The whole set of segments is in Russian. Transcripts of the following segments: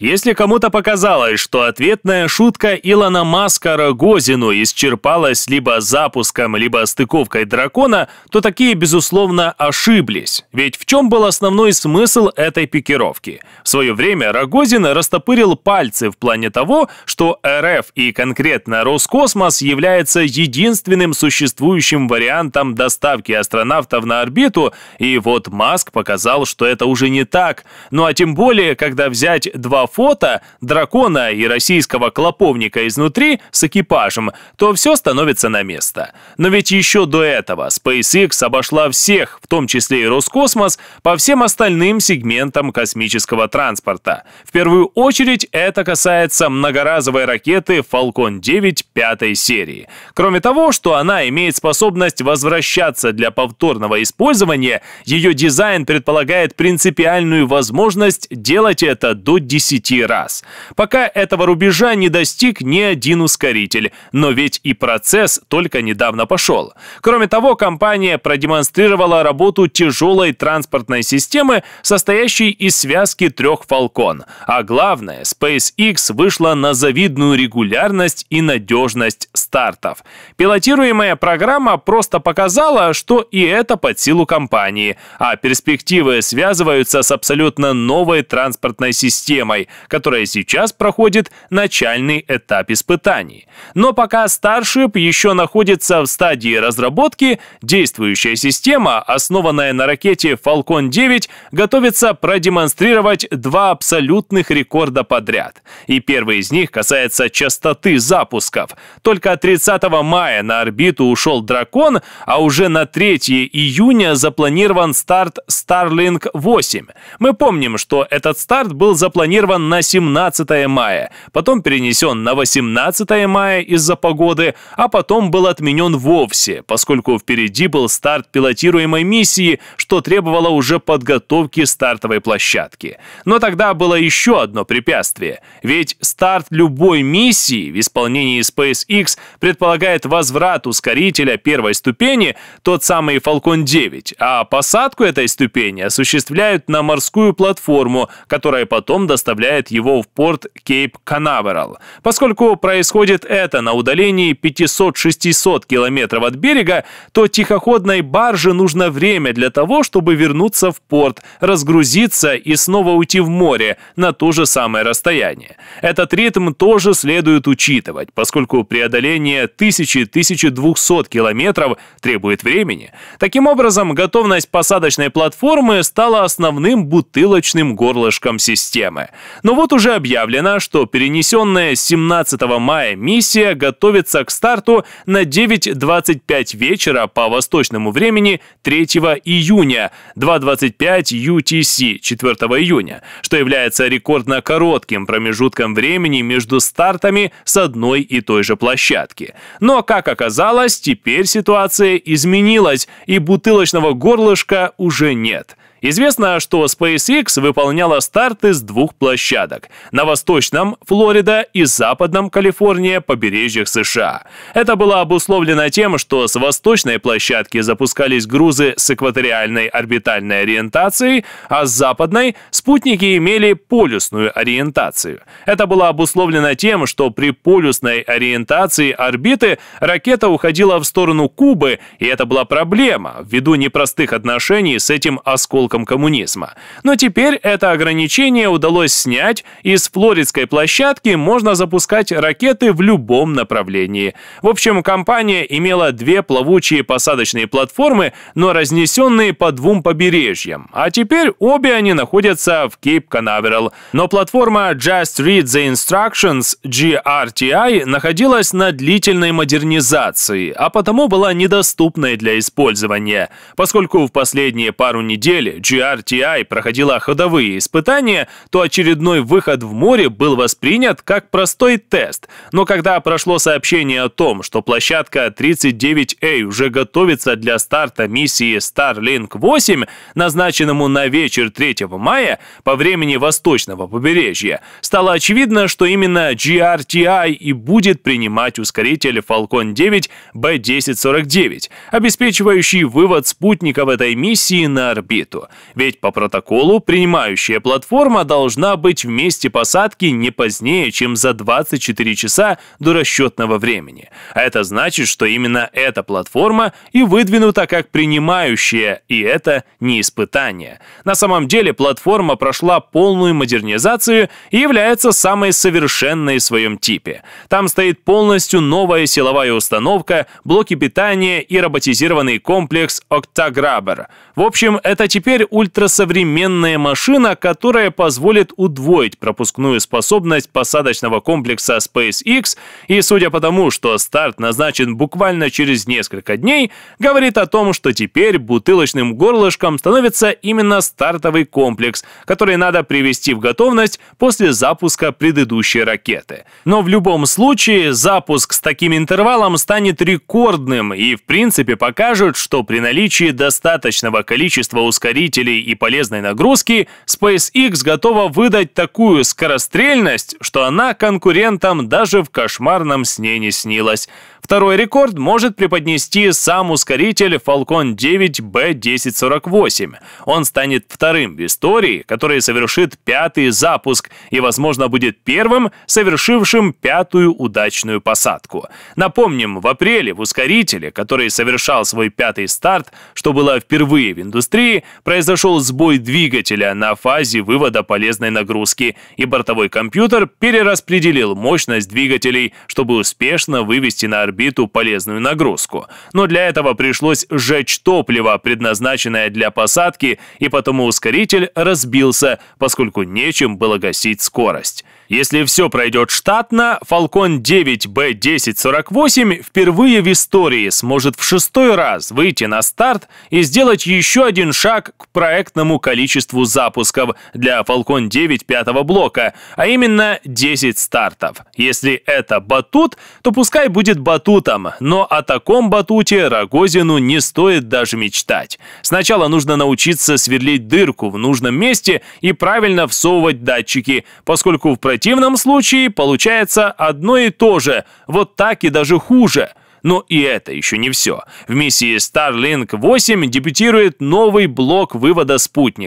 Если кому-то показалось, что ответная шутка Илона Маска Рогозину исчерпалась либо запуском, либо стыковкой дракона, то такие, безусловно, ошиблись. Ведь в чем был основной смысл этой пикировки? В свое время Рогозин растопырил пальцы в плане того, что РФ и конкретно Роскосмос является единственным существующим вариантом доставки астронавтов на орбиту, и вот Маск показал, что это уже не так. Ну а тем более, когда взять два фото дракона и российского клоповника изнутри с экипажем, то все становится на место. Но ведь еще до этого SpaceX обошла всех, в том числе и Роскосмос, по всем остальным сегментам космического транспорта. В первую очередь это касается многоразовой ракеты Falcon 9 пятой серии. Кроме того, что она имеет способность возвращаться для повторного использования, ее дизайн предполагает принципиальную возможность делать это до 10 10 раз. Пока этого рубежа не достиг ни один ускоритель, но ведь и процесс только недавно пошел. Кроме того, компания продемонстрировала работу тяжелой транспортной системы, состоящей из связки трех Falcon, А главное, SpaceX вышла на завидную регулярность и надежность стартов. Пилотируемая программа просто показала, что и это под силу компании, а перспективы связываются с абсолютно новой транспортной системой, которая сейчас проходит начальный этап испытаний. Но пока Starship еще находится в стадии разработки, действующая система, основанная на ракете Falcon 9, готовится продемонстрировать два абсолютных рекорда подряд. И первый из них касается частоты запусков. Только 30 мая на орбиту ушел «Дракон», а уже на 3 июня запланирован старт Starlink 8. Мы помним, что этот старт был запланирован перенесен на 17 мая, потом перенесен на 18 мая из-за погоды, а потом был отменен вовсе, поскольку впереди был старт пилотируемой миссии, что требовало уже подготовки стартовой площадки. Но тогда было еще одно препятствие, ведь старт любой миссии в исполнении SpaceX предполагает возврат ускорителя первой ступени, тот самый Falcon 9, а посадку этой ступени осуществляют на морскую платформу, которая потом доставляет доставляет его в порт Кейп-Канаверал. Поскольку происходит это на удалении 500-600 километров от берега, то тихоходной барже нужно время для того, чтобы вернуться в порт, разгрузиться и снова уйти в море на то же самое расстояние. Этот ритм тоже следует учитывать, поскольку преодоление 1000-1200 километров требует времени. Таким образом, готовность посадочной платформы стала основным бутылочным горлышком системы. Но вот уже объявлено, что перенесенная 17 мая миссия готовится к старту на 9.25 вечера по восточному времени 3 июня, 2.25 UTC 4 июня, что является рекордно коротким промежутком времени между стартами с одной и той же площадки. Но, как оказалось, теперь ситуация изменилась, и бутылочного горлышка уже нет. Известно, что SpaceX выполняла старты с двух площадок – на восточном Флорида и западном Калифорния побережьях США. Это было обусловлено тем, что с восточной площадки запускались грузы с экваториальной орбитальной ориентацией, а с западной спутники имели полюсную ориентацию. Это было обусловлено тем, что при полюсной ориентации орбиты ракета уходила в сторону Кубы, и это была проблема ввиду непростых отношений с этим осколком осколком коммунизма. Но теперь это ограничение удалось снять, и с флоридской площадки можно запускать ракеты в любом направлении. В общем, компания имела две плавучие посадочные платформы, но разнесенные по двум побережьям, а теперь обе они находятся в Кейп-Канаверал. Но платформа Just Read the Instructions GRTI находилась на длительной модернизации, а потому была недоступной для использования, поскольку в последние пару недель GRTI проходила ходовые испытания, то очередной выход в море был воспринят как простой тест. Но когда прошло сообщение о том, что площадка 39A уже готовится для старта миссии Starlink 8, назначенному на вечер 3 мая по времени восточного побережья, стало очевидно, что именно GRTI и будет принимать ускоритель Falcon 9 B1049, обеспечивающий вывод спутников этой миссии на орбиту ведь по протоколу принимающая платформа должна быть в месте посадки не позднее, чем за 24 часа до расчетного времени. А Это значит, что именно эта платформа и выдвинута как принимающая, и это не испытание. На самом деле платформа прошла полную модернизацию и является самой совершенной в своем типе. Там стоит полностью новая силовая установка, блоки питания и роботизированный комплекс «Октаграбер». В общем, это теперь теперь ультрасовременная машина, которая позволит удвоить пропускную способность посадочного комплекса SpaceX, и судя по тому, что старт назначен буквально через несколько дней, говорит о том, что теперь бутылочным горлышком становится именно стартовый комплекс, который надо привести в готовность после запуска предыдущей ракеты. Но в любом случае запуск с таким интервалом станет рекордным и в принципе покажет, что при наличии достаточного количества ускорителей усилителей и полезной нагрузки, SpaceX готова выдать такую скорострельность, что она конкурентам даже в кошмарном сне не снилась – Второй рекорд может преподнести сам ускоритель Falcon 9 B1048. Он станет вторым в истории, который совершит пятый запуск и, возможно, будет первым, совершившим пятую удачную посадку. Напомним, в апреле в ускорителе, который совершал свой пятый старт, что было впервые в индустрии, произошел сбой двигателя на фазе вывода полезной нагрузки, и бортовой компьютер перераспределил мощность двигателей, чтобы успешно вывести на орбиту полезную нагрузку, но для этого пришлось сжечь топливо, предназначенное для посадки, и потому ускоритель разбился, поскольку нечем было гасить скорость. Если все пройдет штатно, Falcon 9B1048 впервые в истории сможет в шестой раз выйти на старт и сделать еще один шаг к проектному количеству запусков для Falcon 9 пятого блока, а именно 10 стартов. Если это батут, то пускай будет батутом, но о таком батуте Рогозину не стоит даже мечтать. Сначала нужно научиться сверлить дырку в нужном месте и правильно всовывать датчики, поскольку в противном противном случае получается одно и то же, вот так и даже хуже. Но и это еще не все. В миссии Starlink 8 дебютирует новый блок вывода спутников.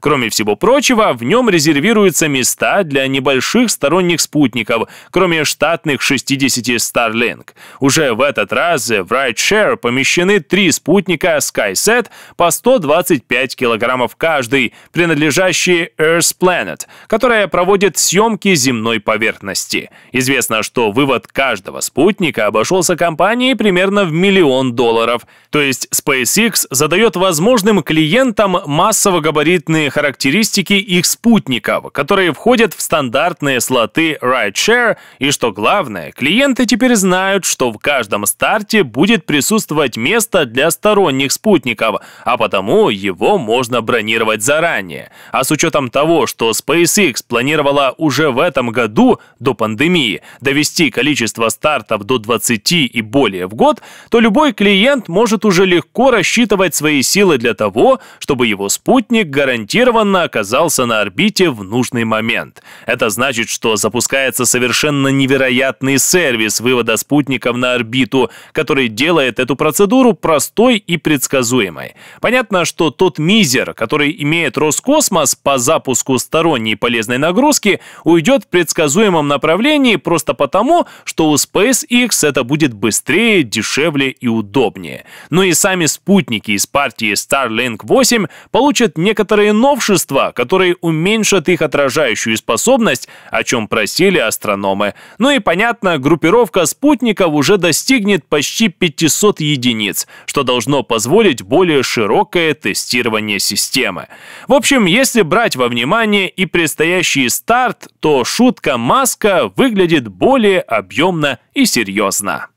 Кроме всего прочего, в нем резервируются места для небольших сторонних спутников, кроме штатных 60 Starlink. Уже в этот раз в RideShare помещены три спутника SkySat по 125 килограммов каждый, принадлежащие Earth Planet, которая проводит съемки земной поверхности. Известно, что вывод каждого спутника обошелся компанией компании примерно в миллион долларов. То есть SpaceX задает возможным клиентам массово-габаритные характеристики их спутников, которые входят в стандартные слоты RideShare, и что главное, клиенты теперь знают, что в каждом старте будет присутствовать место для сторонних спутников, а потому его можно бронировать заранее. А с учетом того, что SpaceX планировала уже в этом году, до пандемии, довести количество стартов до 20 и более, более в год, то любой клиент может уже легко рассчитывать свои силы для того, чтобы его спутник гарантированно оказался на орбите в нужный момент. Это значит, что запускается совершенно невероятный сервис вывода спутников на орбиту, который делает эту процедуру простой и предсказуемой. Понятно, что тот мизер, который имеет Роскосмос по запуску сторонней полезной нагрузки, уйдет в предсказуемом направлении просто потому, что у SpaceX это будет быстрее быстрее, дешевле и удобнее. Но ну и сами спутники из партии Starlink 8 получат некоторые новшества, которые уменьшат их отражающую способность, о чем просили астрономы. Ну и понятно, группировка спутников уже достигнет почти 500 единиц, что должно позволить более широкое тестирование системы. В общем, если брать во внимание и предстоящий старт, то шутка Маска выглядит более объемно и серьезно.